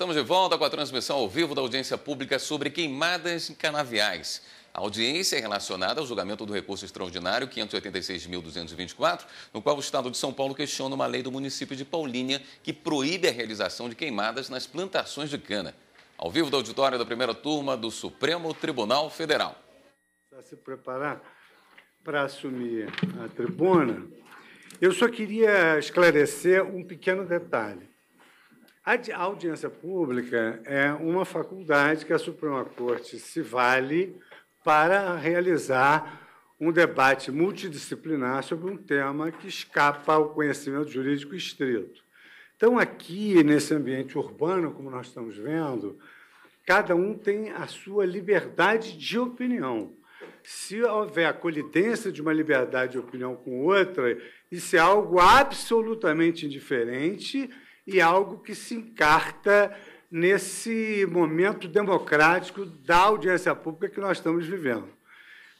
Estamos de volta com a transmissão ao vivo da audiência pública sobre queimadas em canaviais. A audiência é relacionada ao julgamento do recurso extraordinário 586.224, no qual o Estado de São Paulo questiona uma lei do município de Paulínia que proíbe a realização de queimadas nas plantações de cana. Ao vivo do auditório da primeira turma do Supremo Tribunal Federal. Para se preparar para assumir a tribuna, eu só queria esclarecer um pequeno detalhe. A audiência pública é uma faculdade que a Suprema Corte se vale para realizar um debate multidisciplinar sobre um tema que escapa ao conhecimento jurídico estrito. Então, aqui, nesse ambiente urbano, como nós estamos vendo, cada um tem a sua liberdade de opinião. Se houver a colidência de uma liberdade de opinião com outra, isso é algo absolutamente indiferente, e algo que se encarta nesse momento democrático da audiência pública que nós estamos vivendo.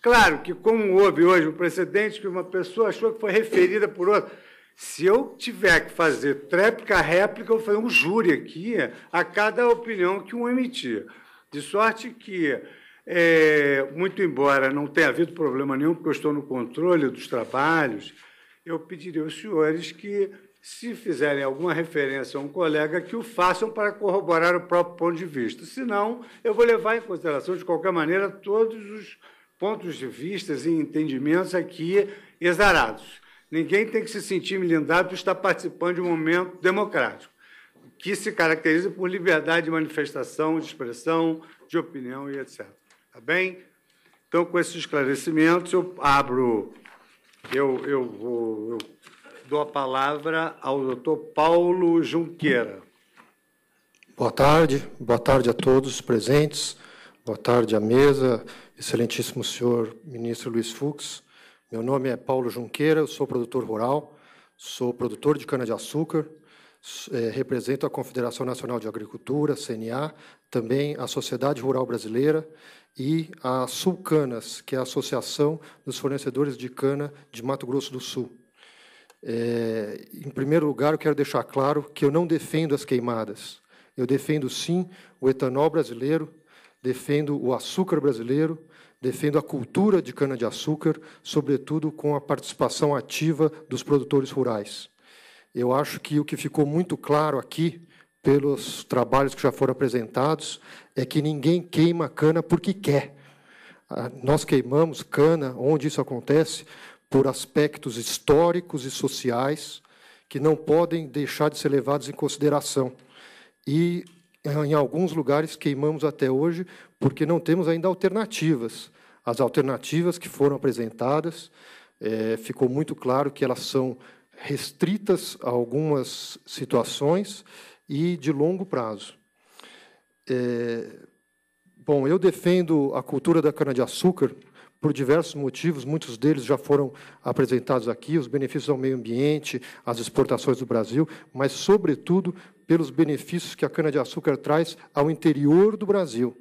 Claro que, como houve hoje um precedente que uma pessoa achou que foi referida por outra, se eu tiver que fazer tréplica, réplica, eu vou fazer um júri aqui a cada opinião que um emitir. De sorte que, é, muito embora não tenha havido problema nenhum, porque eu estou no controle dos trabalhos, eu pediria aos senhores que se fizerem alguma referência a um colega, que o façam para corroborar o próprio ponto de vista. Senão, eu vou levar em consideração, de qualquer maneira, todos os pontos de vistas e entendimentos aqui exarados. Ninguém tem que se sentir milindado por estar participando de um momento democrático, que se caracteriza por liberdade de manifestação, de expressão, de opinião e etc. Tá bem? Então, com esses esclarecimentos, eu abro, eu, eu vou. Eu Dou a palavra ao doutor Paulo Junqueira. Boa tarde, boa tarde a todos presentes, boa tarde à mesa, excelentíssimo senhor ministro Luiz Fux. Meu nome é Paulo Junqueira, eu sou produtor rural, sou produtor de cana-de-açúcar, eh, represento a Confederação Nacional de Agricultura, CNA, também a Sociedade Rural Brasileira e a Sulcanas, que é a Associação dos Fornecedores de Cana de Mato Grosso do Sul. É, em primeiro lugar, eu quero deixar claro que eu não defendo as queimadas. Eu defendo, sim, o etanol brasileiro, defendo o açúcar brasileiro, defendo a cultura de cana-de-açúcar, sobretudo com a participação ativa dos produtores rurais. Eu acho que o que ficou muito claro aqui, pelos trabalhos que já foram apresentados, é que ninguém queima cana porque quer. Ah, nós queimamos cana, onde isso acontece, por aspectos históricos e sociais que não podem deixar de ser levados em consideração. E, em alguns lugares, queimamos até hoje porque não temos ainda alternativas. As alternativas que foram apresentadas, é, ficou muito claro que elas são restritas a algumas situações e de longo prazo. É, bom, eu defendo a cultura da cana-de-açúcar por diversos motivos, muitos deles já foram apresentados aqui, os benefícios ao meio ambiente, as exportações do Brasil, mas, sobretudo, pelos benefícios que a cana-de-açúcar traz ao interior do Brasil.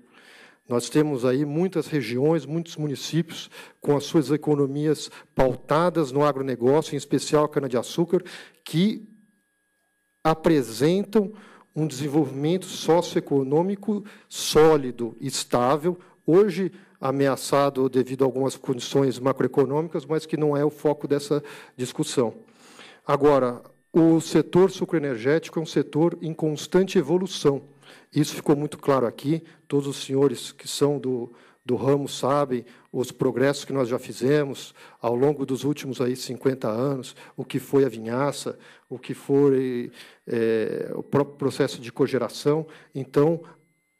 Nós temos aí muitas regiões, muitos municípios com as suas economias pautadas no agronegócio, em especial a cana-de-açúcar, que apresentam um desenvolvimento socioeconômico sólido, estável. Hoje, ameaçado devido a algumas condições macroeconômicas, mas que não é o foco dessa discussão. Agora, o setor sucroenergético é um setor em constante evolução. Isso ficou muito claro aqui. Todos os senhores que são do, do ramo sabem os progressos que nós já fizemos ao longo dos últimos aí 50 anos, o que foi a vinhaça, o que foi é, o próprio processo de cogeração. Então,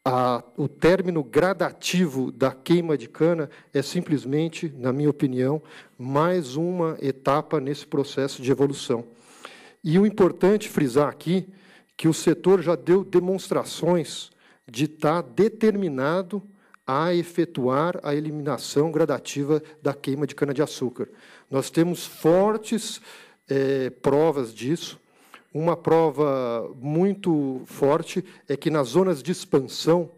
a, o término gradativo da queima de cana é simplesmente, na minha opinião, mais uma etapa nesse processo de evolução. E o importante frisar aqui que o setor já deu demonstrações de estar tá determinado a efetuar a eliminação gradativa da queima de cana-de-açúcar. Nós temos fortes é, provas disso. Uma prova muito forte é que nas zonas de expansão,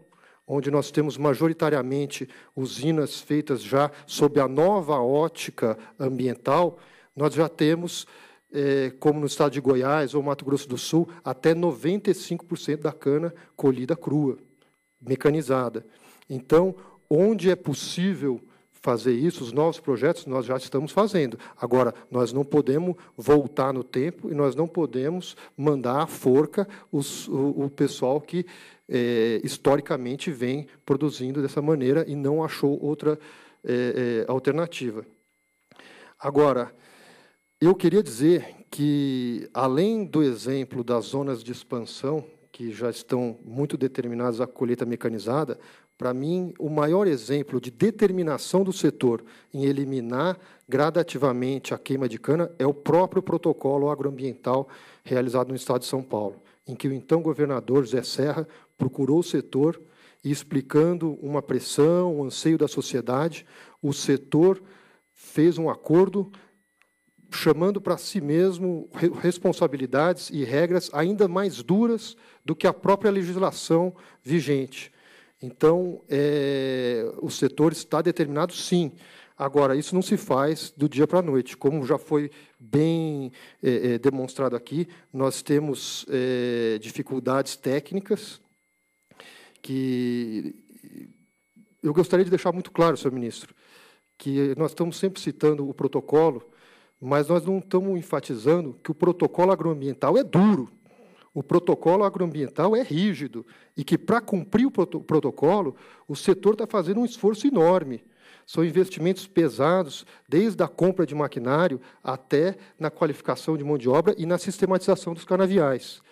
onde nós temos majoritariamente usinas feitas já sob a nova ótica ambiental, nós já temos, eh, como no estado de Goiás ou Mato Grosso do Sul, até 95% da cana colhida crua, mecanizada. Então, onde é possível fazer isso, os novos projetos nós já estamos fazendo. Agora, nós não podemos voltar no tempo e nós não podemos mandar à forca os, o, o, pessoal que é, historicamente vem produzindo dessa maneira e não achou outra é, é, alternativa. Agora, eu queria dizer que, além do exemplo das zonas de expansão, que já estão muito determinadas à colheita mecanizada, para mim, o maior exemplo de determinação do setor em eliminar gradativamente a queima de cana é o próprio protocolo agroambiental realizado no Estado de São Paulo, em que o então governador José Serra procurou o setor e, explicando uma pressão, um anseio da sociedade, o setor fez um acordo chamando para si mesmo responsabilidades e regras ainda mais duras do que a própria legislação vigente. Então, é, o setor está determinado, sim. Agora, isso não se faz do dia para a noite. Como já foi bem é, demonstrado aqui, nós temos é, dificuldades técnicas que eu gostaria de deixar muito claro, senhor ministro, que nós estamos sempre citando o protocolo, mas nós não estamos enfatizando que o protocolo agroambiental é duro o protocolo agroambiental é rígido e que, para cumprir o protocolo, o setor está fazendo um esforço enorme. São investimentos pesados, desde a compra de maquinário até na qualificação de mão de obra e na sistematização dos canaviais.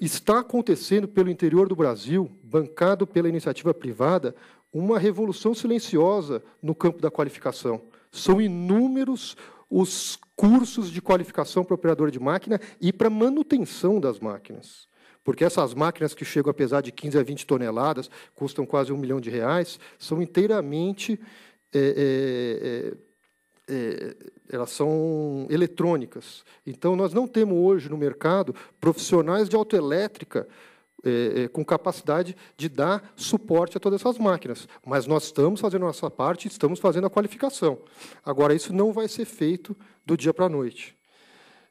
Está acontecendo pelo interior do Brasil, bancado pela iniciativa privada, uma revolução silenciosa no campo da qualificação. São inúmeros os cursos de qualificação para operador de máquina e para manutenção das máquinas. Porque essas máquinas que chegam a pesar de 15 a 20 toneladas, custam quase um milhão de reais, são inteiramente. É, é, é, é, elas são eletrônicas. Então, nós não temos hoje no mercado profissionais de autoelétrica é, é, com capacidade de dar suporte a todas essas máquinas. Mas nós estamos fazendo a nossa parte, estamos fazendo a qualificação. Agora, isso não vai ser feito do dia para a noite.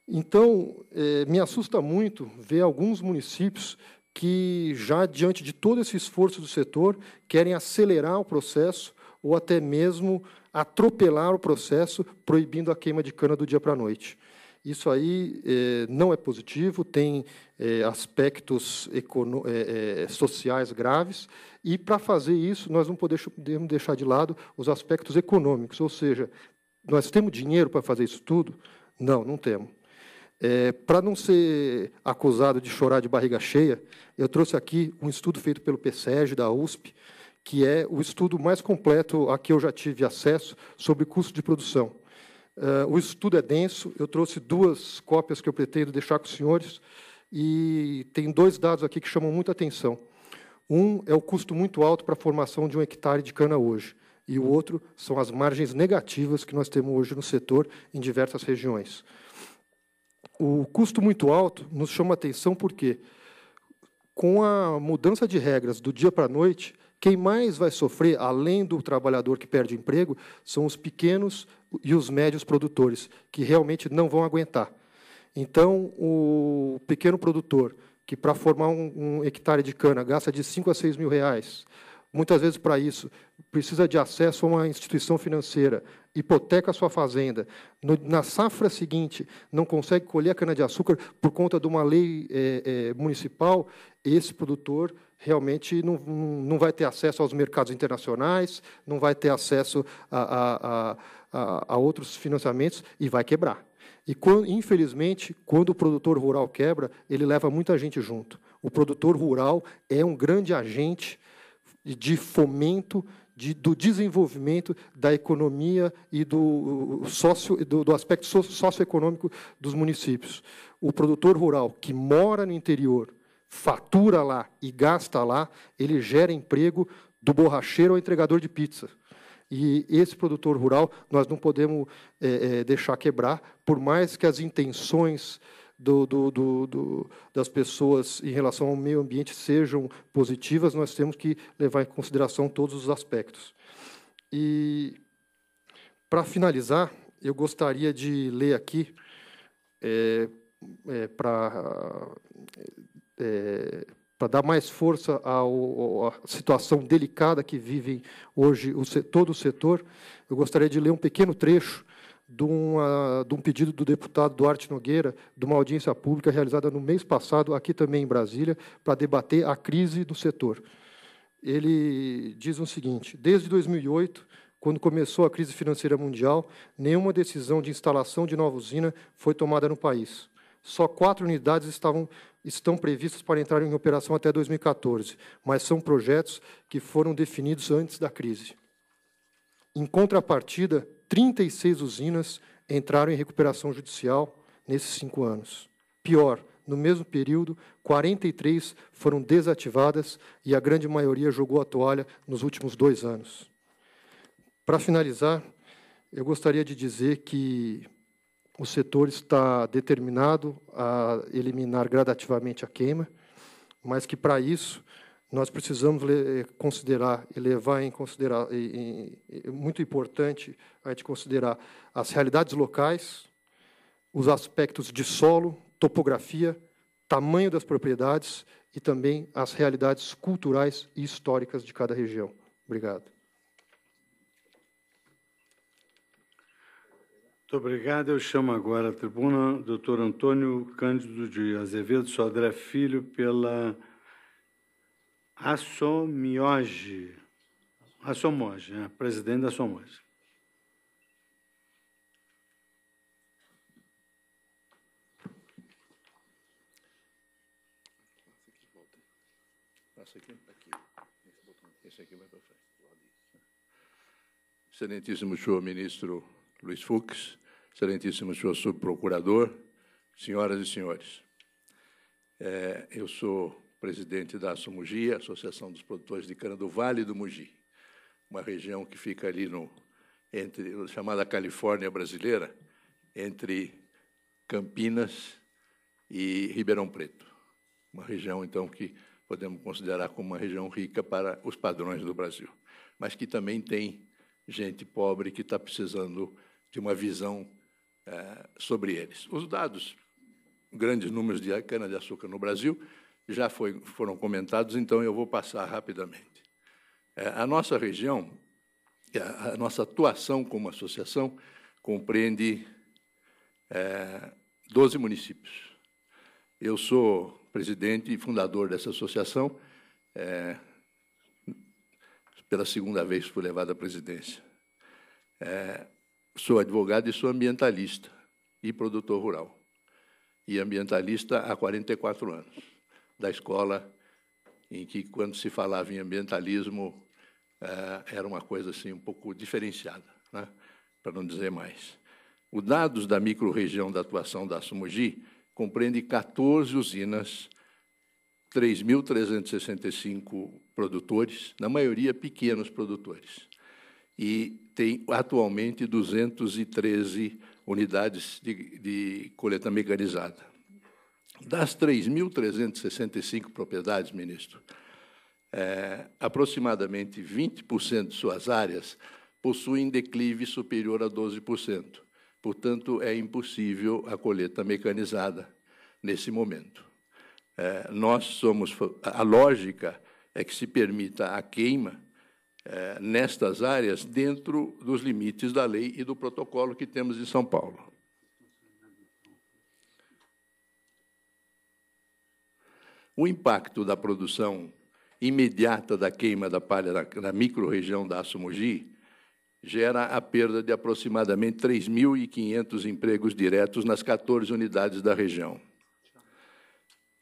Então, é, me assusta muito ver alguns municípios que, já diante de todo esse esforço do setor, querem acelerar o processo ou até mesmo atropelar o processo, proibindo a queima de cana do dia para a noite. Isso aí eh, não é positivo, tem eh, aspectos eh, sociais graves, e para fazer isso, nós não podemos deixar de lado os aspectos econômicos, ou seja, nós temos dinheiro para fazer isso tudo? Não, não temos. para não ser acusado de chorar de barriga cheia, eu trouxe aqui um estudo feito pelo PSEG da USP, que é o estudo mais completo a que eu já tive acesso sobre custo de produção. Uh, o estudo é denso, eu trouxe duas cópias que eu pretendo deixar com os senhores, e tem dois dados aqui que chamam muita atenção. Um é o custo muito alto para a formação de um hectare de cana hoje, e o outro são as margens negativas que nós temos hoje no setor em diversas regiões. O custo muito alto nos chama atenção porque, com a mudança de regras do dia para a noite, quem mais vai sofrer, além do trabalhador que perde o emprego, são os pequenos e os médios produtores, que realmente não vão aguentar. Então, o pequeno produtor, que para formar um, um, hectare de cana gasta de 5 a 6 mil reais, muitas vezes para isso precisa de acesso a uma instituição financeira, hipoteca a sua fazenda, no, na safra seguinte não consegue colher a cana-de-açúcar por conta de uma lei é, é, municipal, esse produtor realmente não, não vai ter acesso aos mercados internacionais, não vai ter acesso a, a, a, a outros financiamentos e vai quebrar. E, quando, infelizmente, quando o produtor rural quebra, ele leva muita gente junto. O produtor rural é um grande agente de fomento de, do desenvolvimento da economia e do, socio, do, do aspecto socioeconômico dos municípios. O produtor rural que mora no interior, fatura lá e gasta lá, ele gera emprego do borracheiro ao entregador de pizza. E esse produtor rural nós não podemos é, é, deixar quebrar, por mais que as intenções do, do, do, das pessoas em relação ao meio ambiente sejam positivas, nós temos que levar em consideração todos os aspectos. E, para finalizar, eu gostaria de ler aqui, é, é, para é, para dar mais força à situação delicada que vivem hoje o, todo o setor, eu gostaria de ler um pequeno trecho de, uma, de um pedido do deputado Duarte Nogueira, de uma audiência pública realizada no mês passado, aqui também em Brasília, para debater a crise do setor. Ele diz o seguinte: desde 2008, quando começou a crise financeira mundial, nenhuma decisão de instalação de nova usina foi tomada no país. Só quatro unidades estavam, estão previstas para entrar em operação até 2014, mas são projetos que foram definidos antes da crise. Em contrapartida, 36 usinas entraram em recuperação judicial nesses cinco anos. Pior, no mesmo período, 43 foram desativadas e a grande maioria jogou a toalha nos últimos dois anos. Para finalizar, eu gostaria de dizer que o setor está determinado a eliminar gradativamente a queima, mas que, para isso, nós precisamos eh, considerar e levar em considerar e, e, é muito importante a gente considerar as realidades locais, os aspectos de solo, topografia, tamanho das propriedades e também as realidades culturais e históricas de cada região. Obrigado. Muito obrigado. Eu chamo agora a tribuna o doutor Antônio Cândido de Azevedo Sodré Filho pela Assomiage. Assomoge, né? presidente da Assomoge. Excelentíssimo senhor ministro Luiz Fux, excelentíssimo senhor subprocurador, senhoras e senhores. É, eu sou presidente da Sumugi, Associação dos Produtores de Cana do Vale do Mugi, uma região que fica ali no entre chamada Califórnia brasileira, entre Campinas e Ribeirão Preto. Uma região então que podemos considerar como uma região rica para os padrões do Brasil, mas que também tem gente pobre que está precisando de uma visão é, sobre eles. Os dados, grandes números de cana-de-açúcar no Brasil, já foi, foram comentados, então eu vou passar rapidamente. É, a nossa região, a, é, a, nossa atuação como associação, compreende é, 12 municípios. Eu sou presidente e fundador dessa associação. É, pela segunda vez fui levado à presidência. É, sou advogado e sou ambientalista e produtor rural. E ambientalista há 44 anos da escola, em que, quando se falava em ambientalismo, eh, era uma coisa assim um pouco diferenciada, né? para não dizer mais. Os dados da microrregião da atuação da Sumogi compreende 14 usinas, 3.365 produtores, na maioria pequenos produtores. E tem atualmente 213 unidades de, de coleta mecanizada. Das 3.365 propriedades, ministro, é, aproximadamente 20% de suas áreas possuem declive superior a 12%. Portanto, é impossível a colheita mecanizada nesse momento. É, nós somos a lógica é que se permita a queima é, nestas áreas dentro dos limites da lei e do protocolo que temos em São Paulo. o impacto da produção imediata da queima da palha na, na microrregião da Açumogi gera a perda de aproximadamente 3.500 empregos diretos nas 14 unidades da região.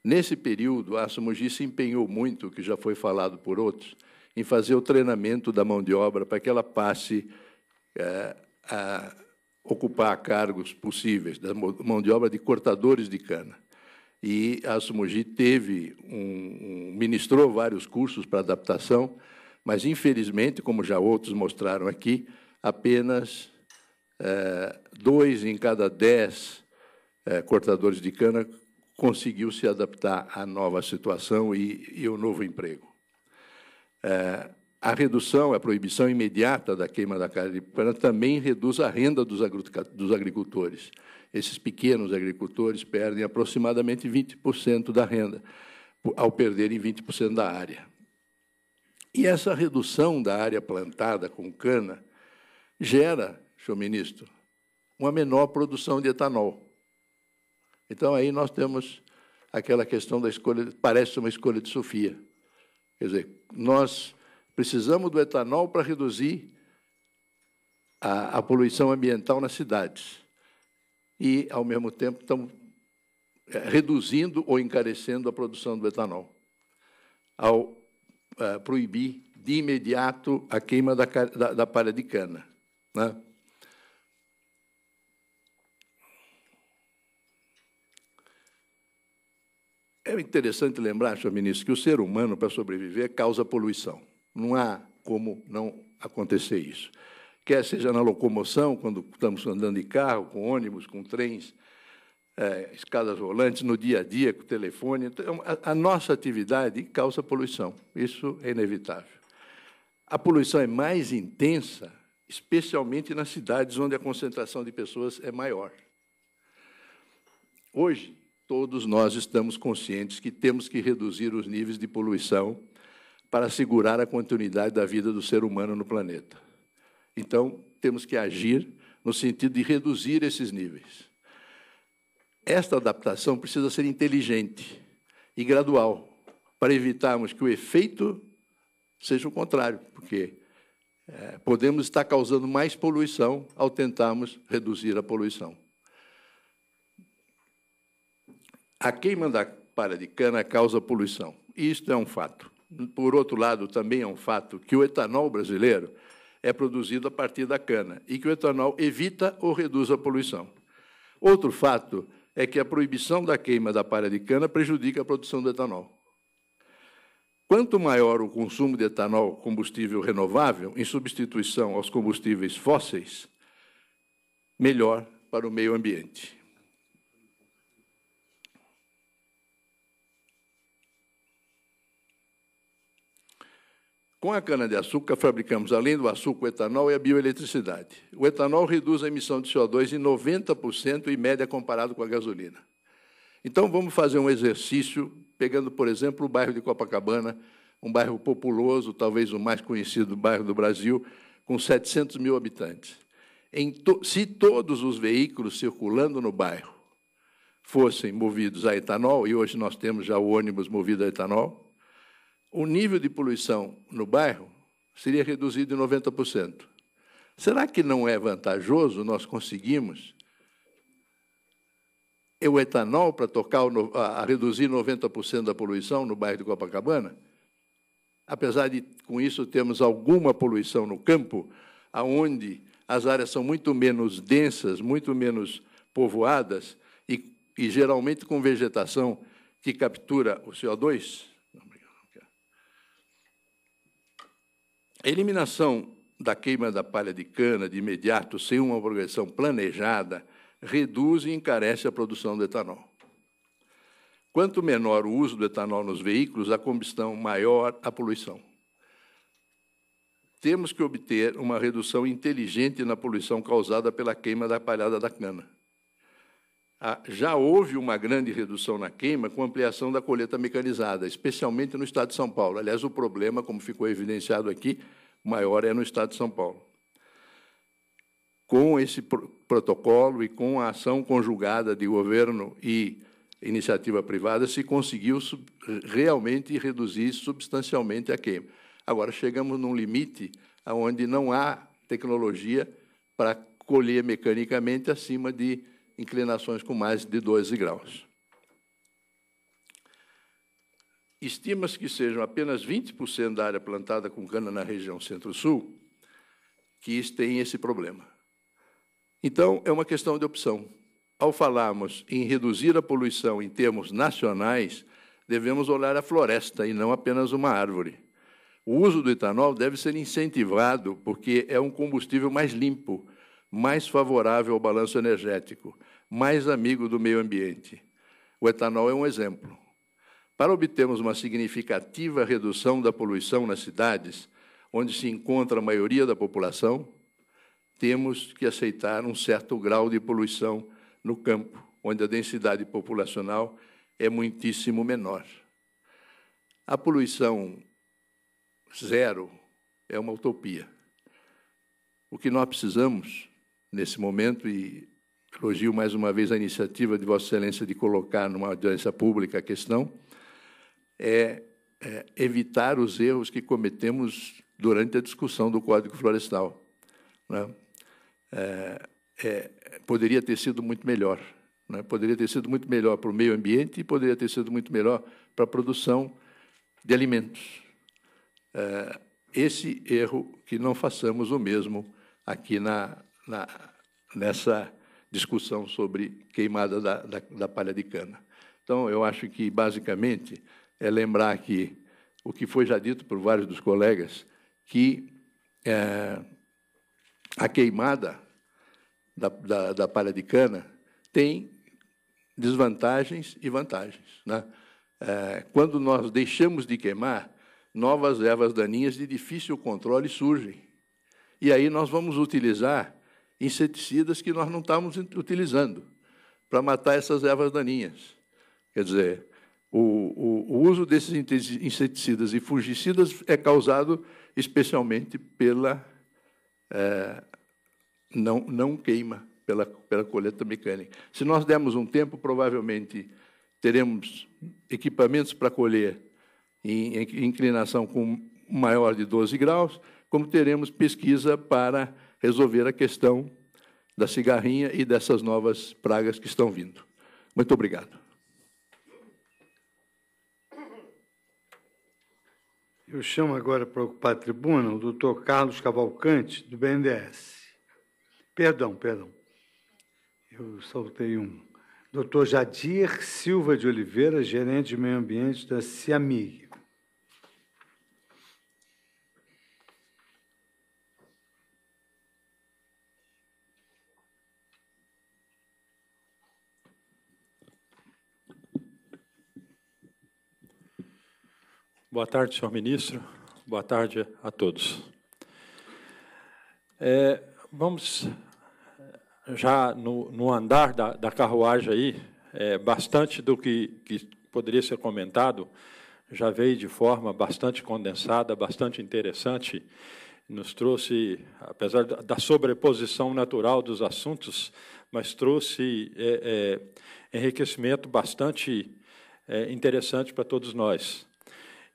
Nesse período, a Açumogi se empenhou muito, que já foi falado por outros, em fazer o treinamento da mão de obra para que ela passe é, a ocupar cargos possíveis, da mão de obra de cortadores de cana e a Sumogi teve um, um, ministrou vários cursos para adaptação, mas infelizmente, como já outros mostraram aqui, apenas é, dois em cada dez é, cortadores de cana conseguiu se adaptar à nova situação e, e ao novo emprego. É, a redução, a proibição imediata da queima da carne de cana também reduz a renda dos, agricultores esses pequenos agricultores perdem aproximadamente 20% da renda, ao perderem 20% da área. E essa redução da área plantada com cana gera, senhor ministro, uma menor produção de etanol. Então, aí nós temos aquela questão da escolha, parece uma escolha de Sofia. Quer dizer, nós precisamos do etanol para reduzir a, a poluição ambiental nas cidades e, ao mesmo tempo, estão é, reduzindo ou encarecendo a produção do etanol, ao é, proibir de imediato a queima da, da, da palha de cana. Né? É interessante lembrar, senhor ministro, que o ser humano, para sobreviver, causa poluição. Não há como não acontecer isso quer seja na locomoção, quando estamos andando de carro, com ônibus, com trens, é, escadas rolantes, no dia a dia, com telefone. Então, é a, a nossa atividade causa poluição, isso é inevitável. A poluição é mais intensa, especialmente nas cidades onde a concentração de pessoas é maior. Hoje, todos nós estamos conscientes que temos que reduzir os níveis de poluição para assegurar a continuidade da vida do ser humano no planeta. Então, temos que agir no sentido de reduzir esses níveis. Esta adaptação precisa ser inteligente e gradual, para evitarmos que o efeito seja o contrário, porque é, podemos estar causando mais poluição ao tentarmos reduzir a poluição. A queima da palha de cana causa poluição. Isto é um fato. Por outro lado, também é um fato que o etanol brasileiro é produzido a partir da cana e que o etanol evita ou reduz a poluição. Outro fato é que a proibição da queima da palha de cana prejudica a produção do etanol. Quanto maior o consumo de etanol combustível renovável em substituição aos combustíveis fósseis, melhor para o meio ambiente. Com a cana-de-açúcar, fabricamos, além do açúcar, o etanol e a bioeletricidade. O etanol reduz a emissão de CO2 em 90% em média comparado com a gasolina. Então, vamos fazer um exercício, pegando, por exemplo, o bairro de Copacabana, um bairro populoso, talvez o mais conhecido bairro do Brasil, com 700 mil habitantes. To se todos os veículos circulando no bairro fossem movidos a etanol, e hoje nós temos já o ônibus movido a etanol, o nível de poluição no bairro seria reduzido em 90%. Será que não é vantajoso nós conseguimos o etanol para tocar a, reduzir 90% da poluição no bairro de Copacabana? Apesar de com isso termos alguma poluição no campo, aonde as áreas são muito menos densas, muito menos povoadas e, e geralmente com vegetação que captura o CO2, A eliminação da queima da palha de cana de imediato, sem uma progressão planejada, reduz e encarece a produção do etanol. Quanto menor o uso do etanol nos veículos, a combustão maior a poluição. Temos que obter uma redução inteligente na poluição causada pela queima da palhada da cana. Ah, já houve uma grande redução na queima com ampliação da colheita mecanizada, especialmente no estado de São Paulo. Aliás, o problema, como ficou evidenciado aqui, maior é no estado de São Paulo. Com esse protocolo e com a ação conjugada de governo e iniciativa privada, se conseguiu realmente reduzir substancialmente a queima. Agora, chegamos num limite onde não há tecnologia para colher mecanicamente acima de inclinações com mais de 12 graus. Estima-se que sejam apenas 20% da área plantada com cana na região centro-sul que tem esse problema. Então, é uma questão de opção. Ao falarmos em reduzir a poluição em termos nacionais, devemos olhar a floresta e não apenas uma árvore. O uso do etanol deve ser incentivado, porque é um combustível mais limpo mais favorável ao balanço energético, mais amigo do meio ambiente. O etanol é um exemplo. Para obtermos uma significativa redução da poluição nas cidades, onde se encontra a maioria da população, temos que aceitar um certo grau de poluição no campo, onde a densidade populacional é muitíssimo menor. A poluição zero é uma utopia. O que nós precisamos nesse momento e elogio mais uma vez a iniciativa de Vossa Excelência de colocar numa audiência pública a questão, é, é evitar os erros que cometemos durante a discussão do Código Florestal. Né? É, é, poderia ter sido muito melhor. Né? Poderia ter sido muito melhor para o meio ambiente e poderia ter sido muito melhor para a produção de alimentos. É, esse erro que não façamos o mesmo aqui na, na, nessa discussão sobre queimada da, da, da palha de cana. Então, eu acho que, basicamente, é lembrar que o que foi já dito por vários dos colegas, que é, a queimada da, da, da, palha de cana tem desvantagens e vantagens. Né? É, quando nós deixamos de queimar, novas ervas daninhas de difícil controle surgem. E aí nós vamos utilizar inseticidas que nós não estávamos utilizando para matar essas ervas daninhas. Quer dizer, o, o, o, uso desses inseticidas e fungicidas é causado especialmente pela é, não, não queima, pela, pela colheita mecânica. Se nós dermos um tempo, provavelmente teremos equipamentos para colher em, em inclinação com maior de 12 graus, como teremos pesquisa para resolver a questão da cigarrinha e dessas novas pragas que estão vindo. Muito obrigado. Eu chamo agora para ocupar a tribuna o doutor Carlos Cavalcante, do BNDES. Perdão, perdão. Eu soltei um. Doutor Jadir Silva de Oliveira, gerente de meio ambiente da CIAMIG. Boa tarde, senhor ministro. Boa tarde a todos. É, vamos já no, no andar da, da, carruagem aí, é, bastante do que, que poderia ser comentado já veio de forma bastante condensada, bastante interessante, nos trouxe, apesar da sobreposição natural dos assuntos, mas trouxe é, é enriquecimento bastante é, interessante para todos nós.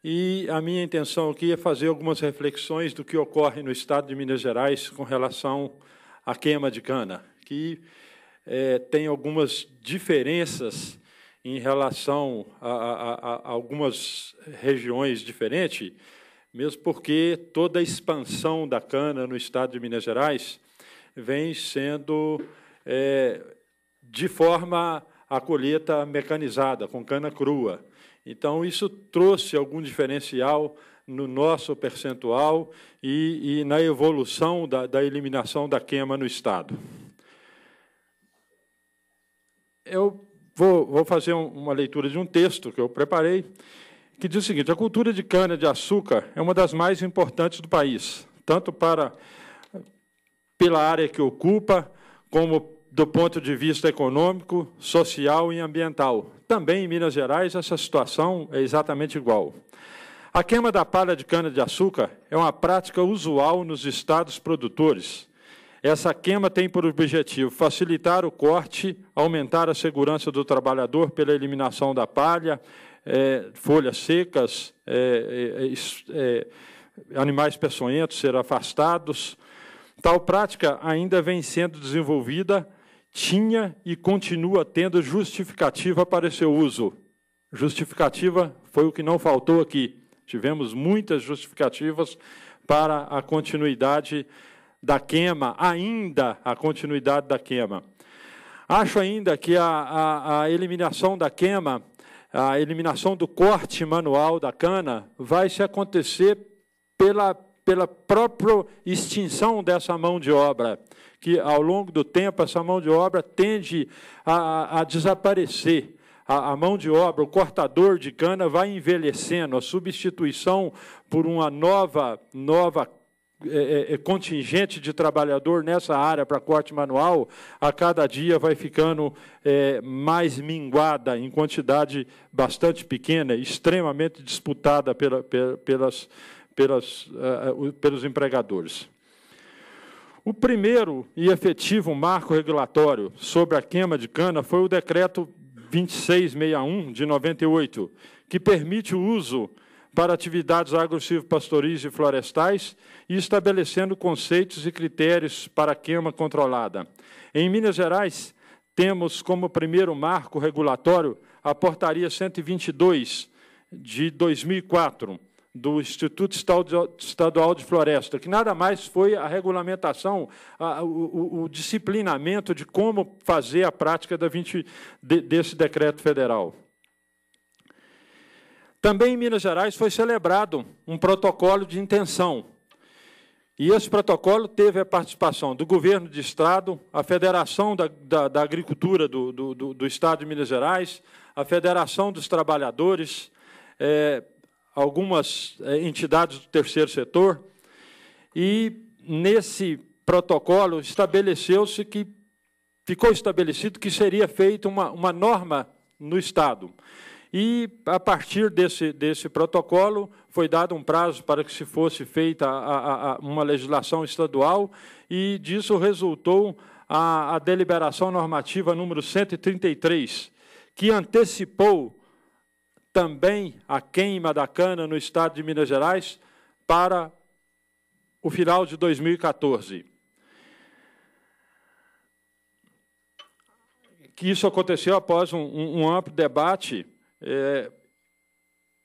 E a minha intenção aqui é fazer algumas reflexões do que ocorre no estado de Minas Gerais com relação à queima de cana, que é, tem algumas diferenças em relação a, a, a algumas regiões diferentes, mesmo porque toda a expansão da cana no estado de Minas Gerais vem sendo é, de forma a colheita mecanizada, com cana crua. Então, isso trouxe algum diferencial no nosso percentual e, e na evolução da, da, eliminação da queima no Estado. Eu vou, vou fazer uma leitura de um texto que eu preparei, que diz o seguinte: a cultura de cana-de-açúcar é uma das mais importantes do país, tanto para pela área que ocupa, como do ponto de vista econômico, social e ambiental. Também em Minas Gerais, essa situação é exatamente igual. A queima da palha de cana-de-açúcar é uma prática usual nos estados produtores. Essa queima tem por objetivo facilitar o corte, aumentar a segurança do trabalhador pela eliminação da palha, é, folhas secas, é, é, animais peçonhentos ser afastados. Tal prática ainda vem sendo desenvolvida tinha e continua tendo justificativa para seu uso. Justificativa foi o que não faltou aqui. Tivemos muitas justificativas para a continuidade da queima, ainda a continuidade da queima. Acho ainda que a, a, a eliminação da queima, a eliminação do corte manual da cana, vai se acontecer pela, pela própria extinção dessa mão de obra que ao longo do tempo essa mão de obra tende a, a desaparecer. A, a mão de obra, o cortador de cana vai envelhecendo, a substituição por uma nova, nova é, é, é, contingente de trabalhador nessa área para corte manual, a cada dia vai ficando é, mais minguada, em quantidade bastante pequena, extremamente disputada pela, pela, pelas, pelas, uh, pelos empregadores. O primeiro e efetivo marco regulatório sobre a queima de cana foi o Decreto 2661, de 98, que permite o uso para atividades agrossivo-pastoris e florestais e estabelecendo conceitos e critérios para a queima controlada. Em Minas Gerais, temos como primeiro marco regulatório a Portaria 122, de 2004, do Instituto Estadual de Floresta, que nada mais foi a regulamentação, a, o, o, disciplinamento de como fazer a prática da 20, de, desse decreto federal. Também em Minas Gerais foi celebrado um protocolo de intenção. E esse protocolo teve a participação do governo de Estado, a Federação da, da, da Agricultura do, do, do, Estado de Minas Gerais, a Federação dos Trabalhadores, é, algumas eh, entidades do terceiro setor, e nesse protocolo estabeleceu-se que ficou estabelecido que seria feita uma, uma norma no Estado. E, a partir desse, desse protocolo, foi dado um prazo para que se fosse feita a, a, a uma legislação estadual, e disso resultou a, a, deliberação normativa número 133, que antecipou também a queima da cana no estado de Minas Gerais para o final de 2014. Que isso aconteceu após um, um amplo debate é,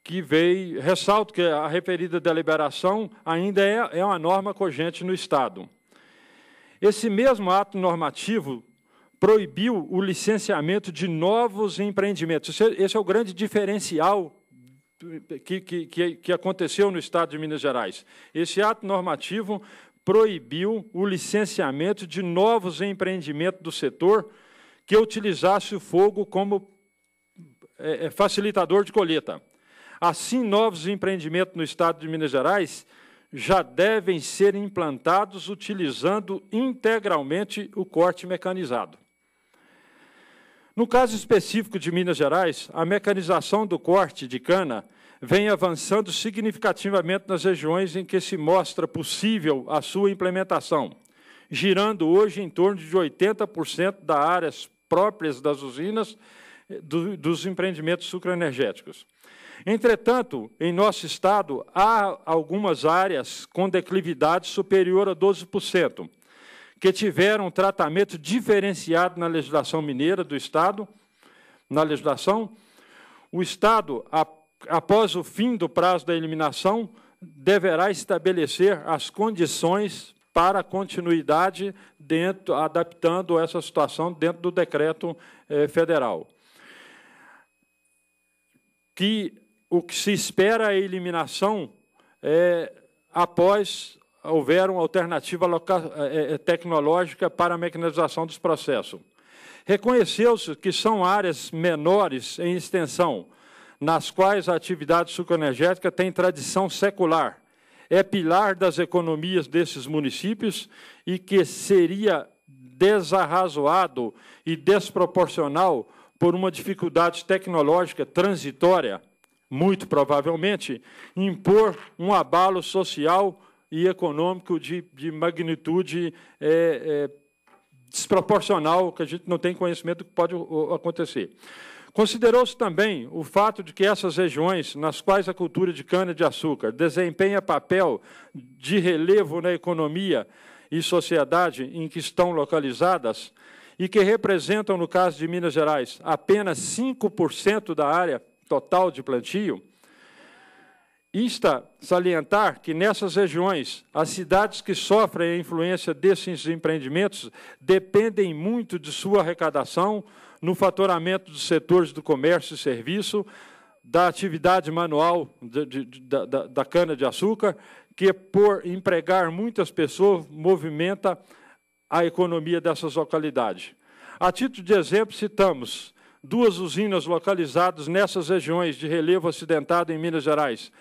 que veio. Ressalto que a referida deliberação ainda é, é uma norma cogente no Estado. Esse mesmo ato normativo proibiu o licenciamento de novos empreendimentos. É, esse é o grande diferencial que, que, que aconteceu no Estado de Minas Gerais. Esse ato normativo proibiu o licenciamento de novos empreendimentos do setor que utilizasse o fogo como é, é, facilitador de colheita. Assim, novos empreendimentos no Estado de Minas Gerais já devem ser implantados utilizando integralmente o corte mecanizado. No caso específico de Minas Gerais, a mecanização do corte de cana vem avançando significativamente nas regiões em que se mostra possível a sua implementação, girando hoje em torno de 80% das áreas próprias das usinas eh, do, dos empreendimentos sucroenergéticos. Entretanto, em nosso estado, há algumas áreas com declividade superior a 12%, que tiveram tratamento diferenciado na legislação mineira do Estado, na legislação, o Estado, após o fim do prazo da eliminação, deverá estabelecer as condições para continuidade dentro, adaptando essa situação dentro do decreto eh, federal. Que o que se espera a eliminação eh, após houver uma alternativa eh, eh, tecnológica para a mecanização dos processos. Reconheceu-se que são áreas menores em extensão, nas quais a atividade sucroenergética tem tradição secular, é pilar das economias desses municípios e que seria desarrazoado e desproporcional por uma dificuldade tecnológica transitória, muito provavelmente, impor um abalo social e econômico de, de magnitude é, é, desproporcional, que a gente não tem conhecimento do que pode acontecer. Considerou-se também o fato de que essas regiões, nas quais a cultura de cana-de-açúcar desempenha papel de relevo na economia e sociedade em que estão localizadas, e que representam, no caso de Minas Gerais, apenas 5% da área total de plantio, insta salientar que nessas regiões, as cidades que sofrem a influência desses empreendimentos dependem muito de sua arrecadação no faturamento dos setores do comércio e serviço, da atividade manual de, de, da, da cana-de-açúcar, que, por empregar muitas pessoas, movimenta a economia dessas localidades. A título de exemplo, citamos duas usinas localizadas nessas regiões de relevo acidentado em Minas Gerais,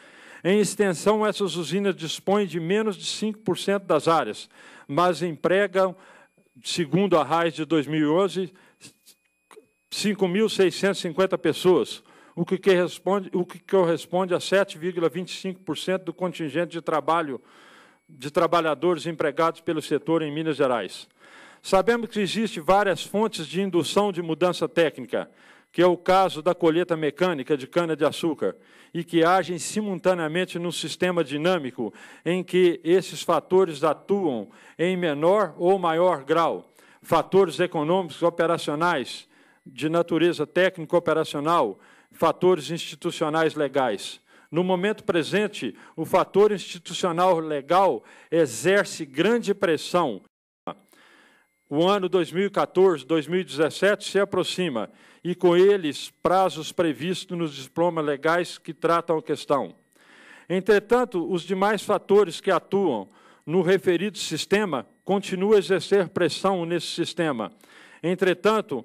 em extensão, essas usinas dispõem de menos de 5% das áreas, mas empregam, segundo a RAIS de 2011, 5.650 pessoas, o que, responde, o que corresponde a 7,25% do contingente de trabalho de trabalhadores empregados pelo setor em Minas Gerais. Sabemos que existem várias fontes de indução de mudança técnica, que é o caso da colheita mecânica de cana-de-açúcar, e que agem simultaneamente num sistema dinâmico em que esses fatores atuam em menor ou maior grau, fatores econômicos operacionais, de natureza técnico-operacional, fatores institucionais legais. No momento presente, o fator institucional legal exerce grande pressão o ano 2014, 2017 se aproxima e com eles prazos previstos nos diplomas legais que tratam a questão. Entretanto, os demais fatores que atuam no referido sistema continuam a exercer pressão nesse sistema. Entretanto,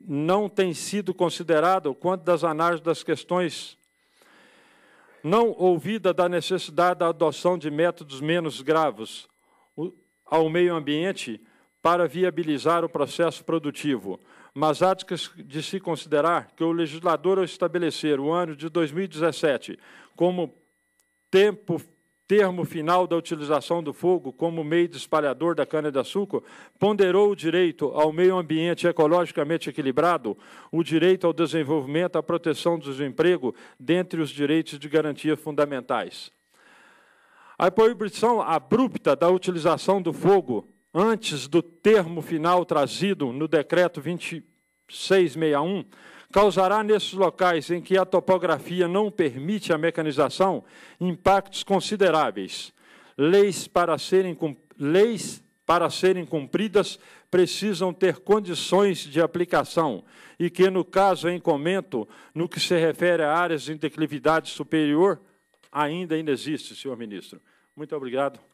não tem sido considerado quanto das análises das questões não ouvida da necessidade da adoção de métodos menos gravos ao meio ambiente, para viabilizar o processo produtivo, mas há de se considerar que o legislador, ao estabelecer o ano de 2017 como tempo termo final da utilização do fogo como meio de espalhador da cana-de-açúcar, ponderou o direito ao meio ambiente ecologicamente equilibrado, o direito ao desenvolvimento, à proteção do desemprego, dentre os direitos de garantia fundamentais. A proibição abrupta da utilização do fogo antes do termo final trazido no decreto 2661, causará nesses locais em que a topografia não permite a mecanização impactos consideráveis. Leis para serem, leis para serem cumpridas precisam ter condições de aplicação e que, no caso em comento, no que se refere a áreas de declividade superior, ainda inexiste, senhor ministro. Muito obrigado.